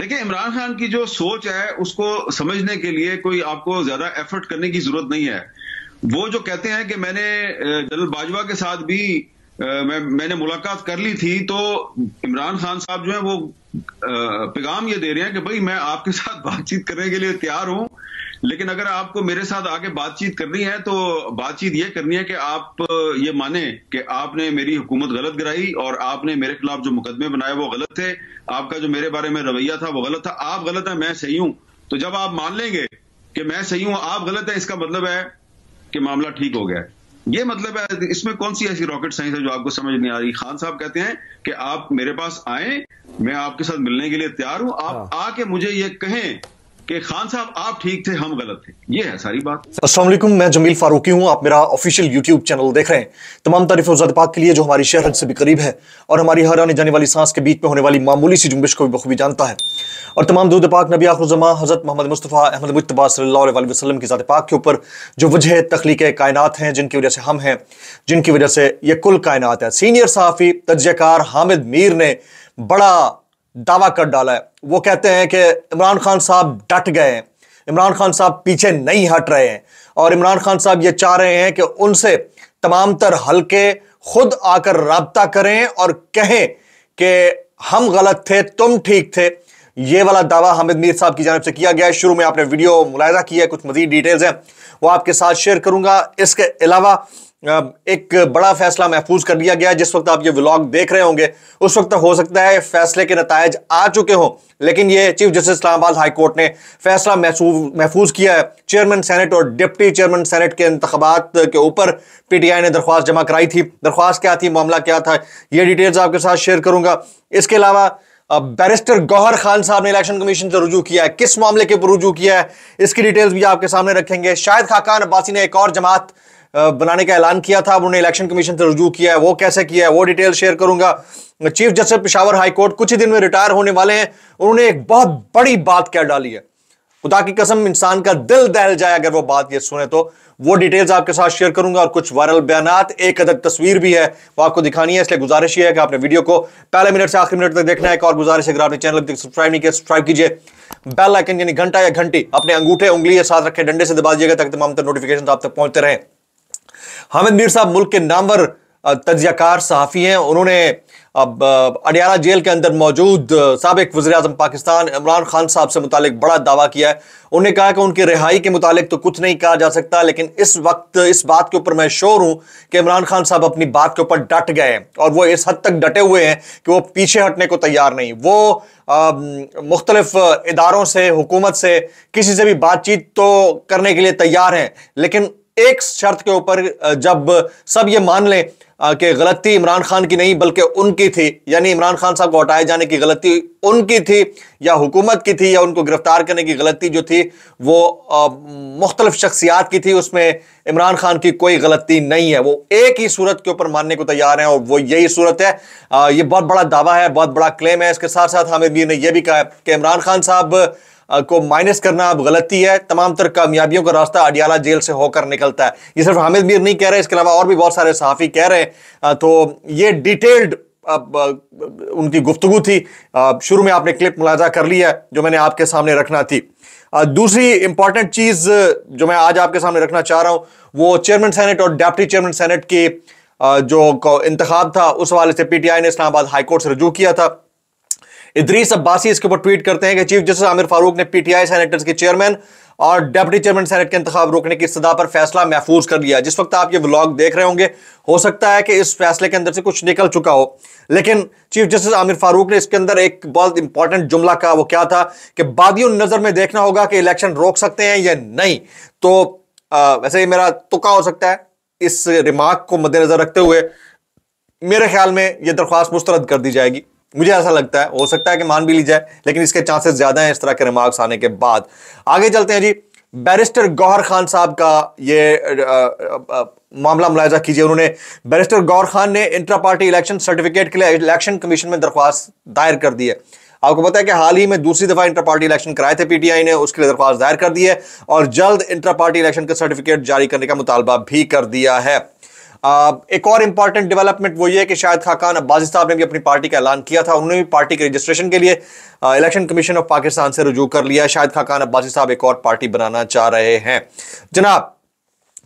देखिए इमरान खान की जो सोच है उसको समझने के लिए कोई आपको ज्यादा एफर्ट करने की जरूरत नहीं है वो जो कहते हैं कि मैंने जनरल बाजवा के साथ भी मैं मैंने मुलाकात कर ली थी तो इमरान खान साहब जो है वो पैगाम ये दे रहे हैं कि भाई मैं आपके साथ बातचीत करने के लिए तैयार हूं लेकिन अगर आपको मेरे साथ आगे बातचीत करनी है तो बातचीत ये करनी है कि आप ये माने कि आपने मेरी हुकूमत गलत गिराई और आपने मेरे खिलाफ जो मुकदमे बनाए वो गलत थे आपका जो मेरे बारे में रवैया था वो गलत था आप गलत है मैं सही हूं तो जब आप मान लेंगे कि मैं सही हूं आप गलत है इसका मतलब है कि मामला ठीक हो गया ये मतलब है इसमें कौन सी ऐसी रॉकेट साइंस है जो आपको समझ नहीं आ रही खान साहब कहते हैं कि आप मेरे पास आए मैं आपके साथ मिलने के लिए तैयार हूं आप हाँ। आके मुझे ये कहें कि खान साहब आप ठीक थे हम गलत थे ये है सारी बात असल मैं जमील फारूकी हूँ आप मेरा ऑफिशियल यूट्यूब चैनल देख रहे हैं तमाम तारीफ वजारत पाक के लिए जो हमारी शहर से भी करीब है और हमारी हर आने जाने वाली सांस के बीच में होने वाली मामूली सी जुम्बिश को भी बखूबी जानता है और तमाम दूध पाक नबी आखरजमा हज़रत मोहम्मद मुस्तफ़ा अहमद मुतबा सल्ला वसलम की ज़ात पाक के ऊपर जो वजह तख्लीक कायनत हैं जिनकी वजह से हम हैं जिनकी वजह से ये कुल कायनत है सीनियर सहाफ़ी तजयकार हामिद मीर ने बड़ा दावा कर डाला है वो कहते हैं कि इमरान खान साहब डट गए हैं इमरान खान साहब पीछे नहीं हट रहे हैं और इमरान खान साहब ये चाह रहे हैं कि उनसे तमाम तर हल्के खुद आकर रबता करें और कहें कि हम गलत थे तुम ठीक थे ये वाला दावा हामिद मीर साहब की जानब से किया गया है शुरू में आपने वीडियो मुलायदा किया है कुछ मजीद डिटेल्स हैं वो आपके साथ शेयर करूंगा इसके अलावा एक बड़ा फैसला महफूज कर दिया गया जिस वक्त आप ये व्लॉग देख रहे होंगे उस वक्त हो सकता है फैसले के नतज आ चुके हों लेकिन ये chief justice Islamabad high court ने फैसला महफूज किया है चेयरमैन सेनेट और डिप्टी चेयरमैन सेनेट के इंतबात के ऊपर पीटीआई ने दरख्वास्त जमा कराई थी दरख्वास्त क्या थी मामला क्या था ये डिटेल्स आपके साथ शेयर करूंगा इसके अलावा बैरिस्टर गौहर खान साहब ने इलेक्शन कमीशन से रुजू किया है किस मामले के ऊपर रुजू किया है इसकी डिटेल्स भी आपके सामने रखेंगे शायद खाकान अब्बासी ने एक और जमात बनाने का ऐलान किया था उन्होंने इलेक्शन कमीशन से रजू किया है वो कैसे किया है वो डिटेल शेयर करूंगा चीफ जस्टिस पिशावर हाईकोर्ट कुछ ही दिन में रिटायर होने वाले हैं उन्होंने एक बहुत बड़ी बात कह डाली है खुदा की कसम इंसान का दिल दहल जाए अगर वो बात ये सुने तो वो डिटेल्स आपके साथ शेयर करूंगा और कुछ वायरल बयान एक अदद तस्वीर भी है वो आपको दिखानी है इसलिए गुजारिश ये है कि आपने वीडियो को पहले मिनट से आखिरी मिनट तक देखना है और गुजारिश अगर आपने चैनल तक सब्सक्राइब नहीं किया सब्सक्राइब कीजिए बेल आइकन यानी घंटा या घंटी अपने अंगूठे उंगली या साथ रखे डंडे से दबा दीजिएगा ताकि तमाम नोटिफिकेशन आप तक पहुंचते रहे हामिद मीर साहब मुल्क के नामवर तजियाकार सहाफ़ी हैं उन्होंने अब अडियाला जेल के अंदर मौजूद सबक वजे अजम पाकिस्तान इमरान खान साहब से मुतल बड़ा दावा किया है उन्होंने कहा कि उनकी रिहाई के मुतालिक तो कुछ नहीं कहा जा सकता लेकिन इस वक्त इस बात के ऊपर मैं श्योर हूँ कि इमरान खान साहब अपनी बात के ऊपर डट गए और वो इस हद तक डटे हुए हैं कि वो पीछे हटने को तैयार नहीं वो मुख्तलफ इदारों से हुकूमत से किसी से भी बातचीत तो करने के लिए तैयार हैं लेकिन एक शर्त के ऊपर जब सब ये मान लें कि गलती इमरान खान की नहीं बल्कि उनकी थी यानी इमरान खान साहब को हटाए जाने की गलती उनकी थी या हुकूमत की थी या उनको गिरफ्तार करने की गलती जो थी वो मुख्तलिफ शख्सियात की थी उसमें इमरान खान की कोई गलती नहीं है वो एक ही सूरत के ऊपर मानने को तैयार हैं और वो यही सूरत है आ, ये बहुत बड़ा दावा है बहुत बड़ा क्लेम है इसके साथ साथ हामिद मीर ने यह भी कहा कि इमरान खान साहब को माइनस करना अब गलती है तमाम तर कामयाबियों का रास्ता अडियाला जेल से होकर निकलता है ये सिर्फ हामिद मीर नहीं कह रहे इसके अलावा और भी बहुत सारे सहाफ़ी कह रहे हैं तो ये डिटेल्ड अब उनकी गुफ्तु थी शुरू में आपने क्लिप मुलाजा कर लिया जो मैंने आपके सामने रखना थी दूसरी इंपॉर्टेंट चीज़ जो मैं आज आपके सामने रखना चाह रहा हूँ वो चेयरमैन सेनेट और डेप्टी चेयरमैन सेनेट की जो इंतखब था उस हवाले से पी टी आई ने इस्लामाबाद हाईकोर्ट से रजू किया था इद्रीस अब्बासी इसके ऊपर ट्वीट करते हैं कि चीफ जस्टिस आमिर फारूक ने पीटीआई सेनेटर्स के चेयरमैन और डेप्टी चेयरमैन सेनेट के इंतजाम रोकने की सदा पर फैसला महफूज कर लिया जिस वक्त आप ये ब्लॉग देख रहे होंगे हो सकता है कि इस फैसले के अंदर से कुछ निकल चुका हो लेकिन चीफ जस्टिस आमिर फारूक ने इसके अंदर एक बहुत इंपॉर्टेंट जुमला कहा वो क्या था कि बाद नज़र में देखना होगा कि इलेक्शन रोक सकते हैं या नहीं तो आ, वैसे ही मेरा तुका हो सकता है इस रिमार्क को मद्देनजर रखते हुए मेरे ख्याल में यह दरख्वास्त मुस्तरद कर दी जाएगी मुझे ऐसा लगता है हो सकता है कि मान भी ली जाए लेकिन इसके चांसेस ज्यादा हैं इस तरह के रिमार्क्स आने के बाद आगे चलते हैं जी बैरिस्टर गौहर खान साहब का ये मामला मुलायजा कीजिए उन्होंने बैरिस्टर गौहर खान ने इंटर पार्टी इलेक्शन सर्टिफिकेट के लिए इलेक्शन कमीशन में दरख्वास्त दायर कर दी है आपको पता है कि हाल ही में दूसरी दफा इंटर पार्टी इलेक्शन कराए थे पीटीआई ने उसके लिए दरख्वास्त दायर कर दी है और जल्द इंटर पार्टी इलेक्शन का सर्टिफिकेट जारी करने का मुतालबा भी कर दिया है एक और इम्पॉर्टेंट डेवलपमेंट वो ये कि शायद खाकान अब्बासी साहब ने भी अपनी पार्टी का ऐलान किया था उन्होंने भी पार्टी के रजिस्ट्रेशन के लिए इलेक्शन कमीशन ऑफ पाकिस्तान से रजू कर लिया शायद खाकान अब्बासी साहब एक और पार्टी बनाना चाह रहे हैं जनाब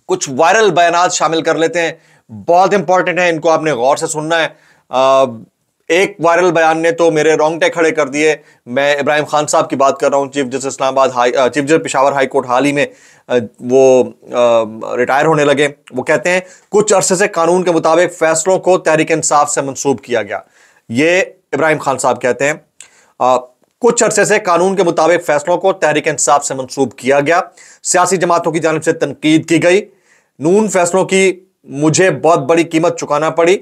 कुछ वायरल बयान शामिल कर लेते हैं बहुत इंपॉर्टेंट है इनको आपने गौर से सुनना है एक वायरल बयान ने तो मेरे रोंगटे खड़े कर दिए मैं इब्राहिम खान साहब की बात कर रहा हूँ chief justice Islamabad high chief justice Peshawar high court हाल ही में वो रिटायर होने लगे वो कहते हैं कुछ अरसे से कानून के मुताबिक फैसलों को तहरीक इंसाफ से मनसूब किया गया ये इब्राहिम खान साहब कहते हैं आ, कुछ अरसे से कानून के मुताबिक फैसलों को तहरीक इंसाफ से मनसूब किया गया सियासी जमातों की जानब से तनकीद की गई नून फैसलों की मुझे बहुत बड़ी कीमत चुकाना पड़ी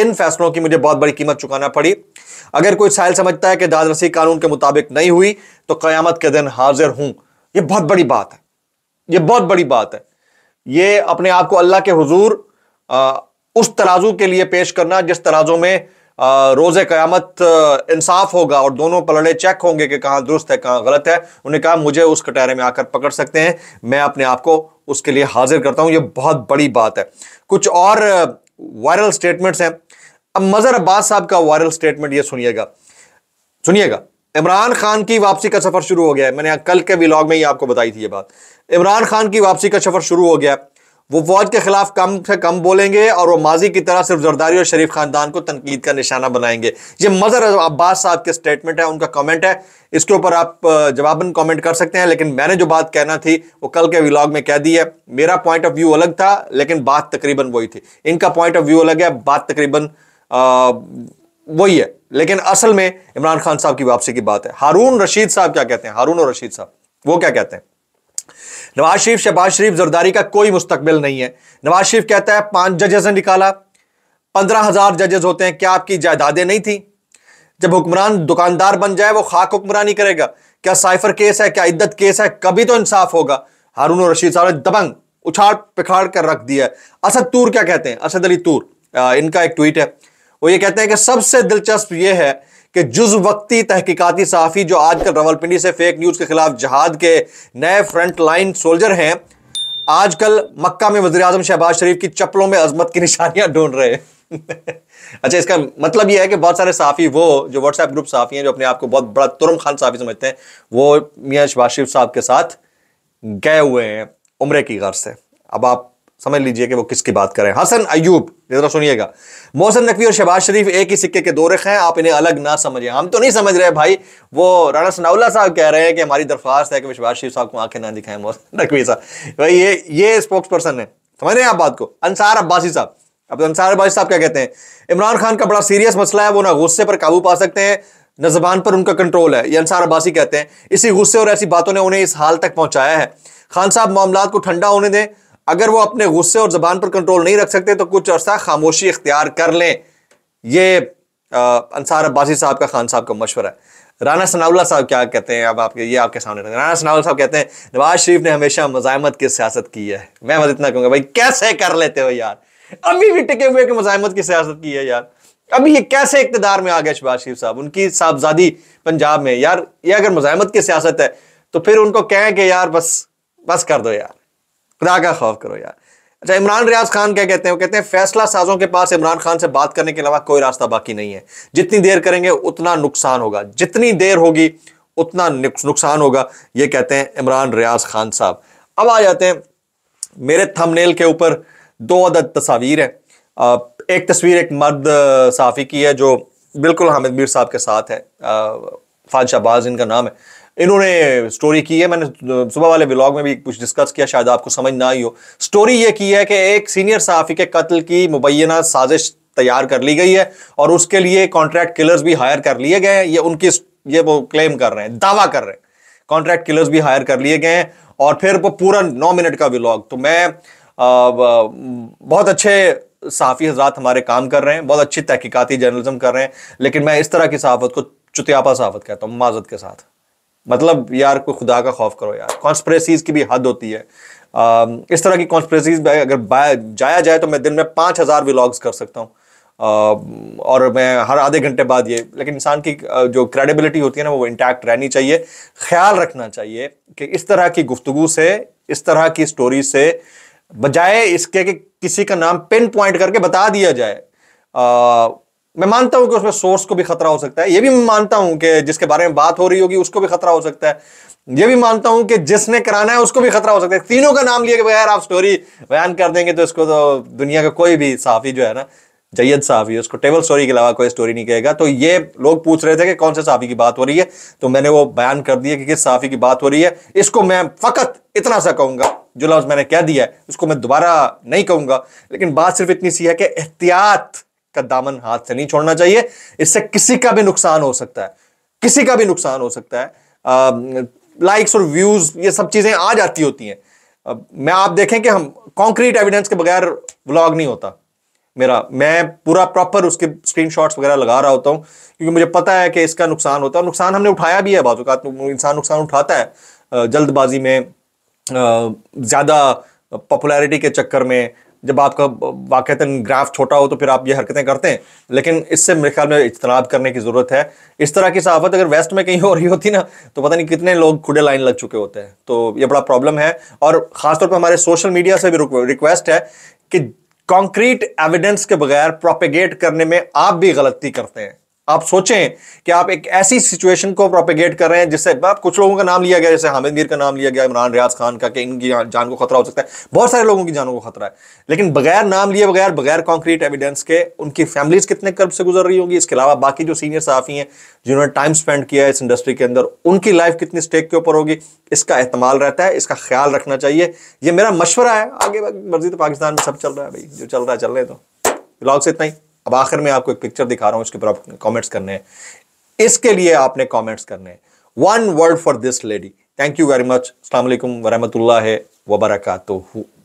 इन फैसलों की मुझे बहुत बड़ी कीमत चुकाना पड़ी अगर कोई साइल समझता है कि दादरसी कानून के मुताबिक नहीं हुई तो क़यामत के दिन हाजिर हूं यह बहुत बड़ी बात है यह बहुत बड़ी बात है यह अपने आप को अल्लाह के हजूर उस तराजू के लिए पेश करना जिस तराजों में रोज़ क़यामत इंसाफ होगा और दोनों पलड़े चेक होंगे कि कहाँ दुरुस्त है कहाँ गलत है उन्हें कहा मुझे उस कटहरे में आकर पकड़ सकते हैं मैं अपने आप को उसके लिए हाजिर करता हूँ ये बहुत बड़ी बात है कुछ और वायरल स्टेटमेंट्स हैं अब मजहर अब्बास साहब का वायरल स्टेटमेंट ये सुनिएगा सुनिएगा इमरान खान की वापसी का सफर शुरू हो गया है मैंने कल के विलॉग में ही आपको बताई थी ये बात इमरान खान की वापसी का सफर शुरू हो गया है वो फौज के खिलाफ कम से कम बोलेंगे और वो माजी की तरह सिर्फ जरदारी और शरीफ खानदान को तनकीद का निशाना बनाएंगे ये मजर अब्बास साहब के स्टेटमेंट है उनका कमेंट है इसके ऊपर आप जवाबन कमेंट कर सकते हैं लेकिन मैंने जो बात कहना थी वो कल के व्लॉग में कह दी है मेरा पॉइंट ऑफ व्यू अलग था लेकिन बात तकरीबन वही थी इनका पॉइंट ऑफ व्यू अलग है बात तकरीबन वही है लेकिन असल में इमरान खान साहब की वापसी की बात है हारून रशीद साहब क्या कहते हैं हारून और रशीद साहब वो क्या कहते हैं नवाज शरीफ शहबाज शरीफ जरदारी का कोई मुस्तकबिल नहीं है नवाज शरीफ कहता है पांच जजेस ने निकाला पंद्रह हज़ार जजेस होते हैं क्या आपकी जायदादें नहीं थी जब हुक्मरान दुकानदार बन जाए वो खाक हुक्मरानी करेगा क्या साइफर केस है क्या इद्दत केस है कभी तो इंसाफ होगा हारून रशीद साहब ने दबंग उछाड़ पिखाड़ कर रख दिया है असद तूर क्या कहते हैं असद अली तूर आ, इनका एक ट्वीट है वो ये कहते हैं कि सबसे दिलचस्प ये है कि जुज वक्ती तहकीकती साफ़ी जो आजकल रावलपिंडी से फेक न्यूज़ के ख़िलाफ़ जहाद के नए फ्रंट लाइन सोल्जर हैं आजकल मक्का में वजी अजम शहबाज शरीफ की चप्पलों में अजमत की निशानियां ढूंढ रहे हैं अच्छा इसका मतलब यह है कि बहुत सारे साफ़ी वो जो व्हाट्सएप ग्रुप साफ़ी हैं जो अपने आप को बहुत बड़ा तुरम खान साफ़ी समझते हैं वो मियाँ शहबाज शरीफ साहब के साथ गए हुए हैं उम्र की गर्ज से अब आप समझ लीजिए कि वो किसकी बात करें हसन अयूब जरा सुनिएगा मोहसन नकवी और शहबाज शरीफ एक ही सिक्के के दो रख हैं आप इन्हें अलग ना समझें हम तो नहीं समझ रहे भाई वो राणा सनाउल्ला साहब कह रहे हैं कि हमारी दरख्वास्त है कि शहबाज शरीफ साहब को आंखें ना दिखाएं मोहसन नकवी साहब भाई ये ये स्पोक्स पर्सन है समझ रहे हैं आप बात को अंसार अब्बासी साहब अब अंसार अब्बासी साहब क्या कहते हैं इमरान खान का बड़ा सीरियस मसला है वो ना गुस्से पर काबू पा सकते हैं न जबान पर उनका कंट्रोल है ये अंसार अब्बासी कहते हैं इसी गुस्से और ऐसी बातों ने उन्हें इस हाल तक पहुंचाया है खान साहब मामला को ठंडा होने दें अगर वो अपने गुस्से और जबान पर कंट्रोल नहीं रख सकते तो कुछ अर्सा खामोशी इख्तियार कर लें ये अंसार अब्बासी साहब का खान साहब का मशवरा है राना सनाउल्ला साहब क्या कहते हैं अब आपके ये आपके सामने राना सनावला साहब कहते हैं नवाज शरीफ ने हमेशा मजामत की सियासत की है मैं बस इतना कहूँगा भाई कैसे कर लेते हो यार अभी भी टिके हुए कि मजामत की सियासत की है यार अभी ये कैसे इकतदार में आ गए शहबाज शरीफ साहब उनकी साहबजादी पंजाब में यार ये अगर मजामत की सियासत है तो फिर उनको कहें कि यार बस बस कर दो यार खुदा का खौफ करो यार अच्छा इमरान रियाज खान क्या कहते हैं वो कहते हैं फैसला साजों के पास इमरान खान से बात करने के अलावा कोई रास्ता बाकी नहीं है जितनी देर करेंगे उतना नुकसान होगा जितनी देर होगी उतना नुकसान होगा ये कहते हैं इमरान रियाज खान साहब अब आ जाते हैं मेरे थंबनेल के ऊपर दो अदद तस्वीर है एक तस्वीर एक मर्द साफ़ी की है जो बिल्कुल हामिद मीर साहब के साथ है फाद शाहबाज इनका नाम है इन्होंने स्टोरी की है मैंने सुबह वाले ब्लॉग में भी कुछ डिस्कस किया शायद आपको समझ ना आई हो स्टोरी ये की है कि एक सीनियर साफी के कत्ल की मुबैना साजिश तैयार कर ली गई है और उसके लिए कॉन्ट्रैक्ट किलर्स भी हायर कर लिए गए हैं ये उनकी ये वो क्लेम कर रहे हैं दावा कर रहे हैं कॉन्ट्रैक्ट किलर्स भी हायर कर लिए गए हैं और फिर वो पूरा नौ मिनट का ब्लॉग तो मैं बहुत अच्छे सहाफ़ी हजरात हमारे काम कर रहे हैं बहुत अच्छी तहकीकती जर्नलिज्म कर रहे हैं लेकिन मैं इस तरह की सहाफ़त को चुतियापा सहाफ़त कहता हूँ माजत के साथ मतलब यार कोई खुदा का खौफ करो यार कॉन्स्परेसीज की भी हद होती है आ, इस तरह की कॉन्स्परेसीज अगर जाया जाए तो मैं दिन में पाँच हज़ार विलाग्स कर सकता हूँ और मैं हर आधे घंटे बाद ये लेकिन इंसान की जो क्रेडिबिलिटी होती है ना वो इंटैक्ट रहनी चाहिए ख्याल रखना चाहिए कि इस तरह की गुफ्तु से इस तरह की स्टोरी से बजाय इसके कि किसी का नाम पिन पॉइंट करके बता दिया जाए मैं मानता हूं कि उसमें सोर्स को भी खतरा हो सकता है ये भी मानता हूं कि जिसके बारे में बात हो रही होगी उसको भी खतरा हो सकता है ये भी मानता हूं कि जिसने कराना है उसको भी खतरा हो सकता है तीनों का नाम लिए बगैर आप स्टोरी बयान कर देंगे तो इसको तो दुनिया का कोई भी साफी जो है ना जैद साहबी उसको टेबल स्टोरी के अलावा कोई स्टोरी नहीं कहेगा तो ये लोग पूछ रहे थे कि कौन से साफी की बात हो रही है तो मैंने वो बयान कर दिया कि किस साफी की बात हो रही है इसको मैं फकत इतना सा कहूंगा जो लफ्ज मैंने कह दिया है उसको मैं दोबारा नहीं कहूंगा लेकिन बात सिर्फ इतनी सी है कि एहतियात का दामन हाथ से नहीं छोड़ना चाहिए इससे किसी का भी नुकसान हो सकता है किसी का भी नुकसान हो सकता है लाइक्स और व्यूज ये सब चीजें आ जाती होती हैं मैं आप देखें कि हम कॉन्क्रीट एविडेंस के बगैर ब्लॉग नहीं होता मेरा मैं पूरा प्रॉपर उसके स्क्रीन वगैरह लगा रहा होता हूँ क्योंकि मुझे पता है कि इसका नुकसान होता है नुकसान हमने उठाया भी है बाजू का तो इंसान नुकसान उठाता है जल्दबाजी में ज़्यादा पॉपुलैरिटी के चक्कर में जब आपका वाक़ ग्राफ छोटा हो तो फिर आप ये हरकतें करते हैं लेकिन इससे मेरे ख्याल में इजतनाब करने की ज़रूरत है इस तरह की सहाफत अगर वेस्ट में कहीं हो रही होती ना तो पता नहीं कितने लोग खुले लाइन लग चुके होते हैं तो ये बड़ा प्रॉब्लम है और ख़ासतौर पर हमारे सोशल मीडिया से भी रिक्वेस्ट है कि कॉन्क्रीट एविडेंस के बगैर प्रोपेगेट करने में आप भी गलती करते हैं आप सोचें कि आप एक ऐसी सिचुएशन को प्रोपेगेट कर रहे हैं जिससे कुछ लोगों का नाम लिया गया जैसे हामिद मीर का नाम लिया गया इमरान रियाज खान का कि इनकी जान को खतरा हो सकता है बहुत सारे लोगों की जानों को खतरा है लेकिन बगैर नाम लिए बगैर बगैर कॉन्क्रीट एविडेंस के उनकी फैमिलीज कितने कर्ब से गुजर रही होंगी इसके अलावा बाकी जो सीनियर साफी हैं जिन्होंने टाइम स्पेंड किया है इस इंडस्ट्री के अंदर उनकी लाइफ कितनी स्टेक के ऊपर होगी इसका एहतमाल रहता है इसका ख्याल रखना चाहिए यह मेरा मशवरा है आगे मर्जी तो पाकिस्तान में सब चल रहा है भाई जो चल रहा है चल रहे तो ब्लॉग से इतना ही अब आखिर में आपको एक पिक्चर दिखा रहा हूं इसके ऊपर आप कॉमेंट्स करने हैं इसके लिए आपने कॉमेंट्स करने one word for this lady thank you very much वरहमत वरहमतुल्ला वबरकू